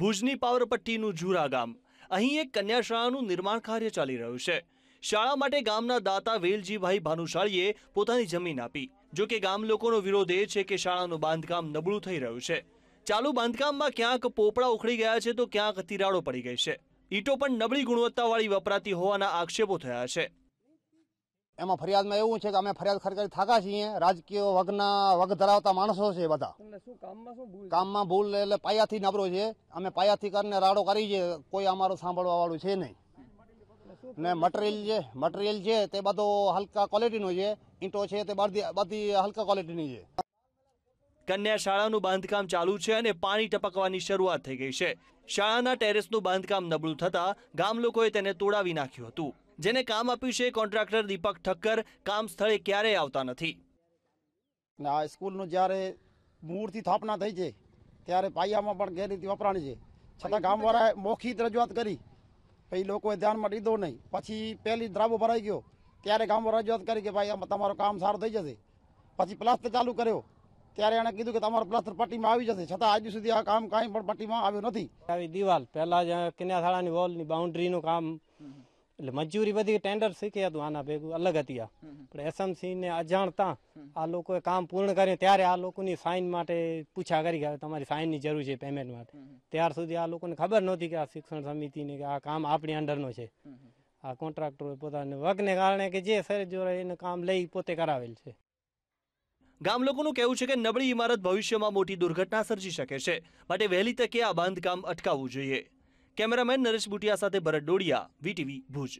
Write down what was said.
ભુજની પાવરપટ્ટીનું જુરા ગામ અહીં એક કન્યા શાળાનું નિર્માણ કાર્ય ચાલી રહ્યું છે શાળા માટે ગામના દાતા વેલજીભાઈ ભાનુશાળીએ પોતાની જમીન આપી જો કે ગામ લોકોનો વિરોધ એ છે કે શાળાનું બાંધકામ નબળું થઈ રહ્યું છે ચાલુ બાંધકામમાં ક્યાંક પોપડા ઉખડી ગયા છે તો ક્યાંક તિરાડો પડી ગઈ છે ઈટો પણ નબળી ગુણવત્તાવાળી વપરાતી હોવાના આક્ષેપો થયા છે એમાં ફરિયાદમાં એવું છે કે અમે ફરિયાદ ખરેખર થાકા છીએ રાજકીય વગના વગ ધરાવતા માણસો છે બધા કામમાં ભૂલ એટલે પાયાથી નબળો છે અમે પાયાથી કરીને રાડો કરી છે કોઈ અમારું સાંભળવા વાળું છે નહીં ને મટીરિયલ છે મટીરિયલ છે તે બધો હલકા ક્વોલિટીનો છે ઈંટો છે તે બધી બધી હલકા ક્વોલિટીની છે કન્યા શાળાનું બાંધકામ ચાલુ છે અને પાણી ટપકવાની શરૂઆત થઈ ગઈ છે શાળાના ટેરેસનું બાંધકામ નબળું થતાં ગામ લોકોએ તેને તોડાવી નાખ્યું હતું જેને કામ આપ્યું છે કોન્ટ્રાક્ટર દીપક ઠક્કર કામ સ્થળે ક્યારેય આવતા નથી આ સ્કૂલનું જ્યારે મૂળથી સ્થાપના થઈ છે ત્યારે પાયામાં પણ ગેરરીતિ વપરાણી છે છતાં ગામવાળાએ મોખિત રજૂઆત કરી પછી લોકોએ ધ્યાનમાં લીધો નહીં પછી પહેલી દ્રાબો ભરાઈ ગયો ત્યારે ગામવાળા રજૂઆત કરી કે ભાઈ આમાં તમારું કામ સારું થઈ જશે પછી પ્લાસ્ટર ચાલુ કર્યો ત્યારે એણે કીધું કે તમારું પ્લાસ્ટર પટ્ટીમાં આવી જશે છતાં આજુ સુધી આ કામ કાંઈ પણ પટ્ટીમાં આવ્યું નથી આવી દિવાલ પહેલાં જ કિન્યાથાળાની વોલની બાઉન્ડ્રીનું કામ એટલે મજૂરી બધી ટેન્ડર શીખી હતું આના ભેગું અલગ હતી આ પણ એસએમસી ને અજાણતા આ લોકોએ કામ પૂર્ણ કર્યું ત્યારે આ લોકોની સાઇન માટે પૂછા કરી ગયા તમારી સાઇનની જરૂર છે પેમેન્ટ માટે ત્યાર સુધી આ લોકોને ખબર નહોતી કે આ શિક્ષણ સમિતિને કે આ કામ આપણી અંડરનો છે આ કોન્ટ્રાક્ટરોએ પોતાના વર્ગને કારણે કે જે સર જોડે એને કામ લઈ પોતે કરાવેલ છે ગામ લોકોનું કહેવું છે કે નબળી ઇમારત ભવિષ્યમાં મોટી દુર્ઘટના સર્જી શકે છે માટે વહેલી તકે આ બાંધકામ અટકાવવું જોઈએ કેમેરામેન નરેશ બુટિયા સાથે ભરત ડોડિયા વીટીવી ભુજ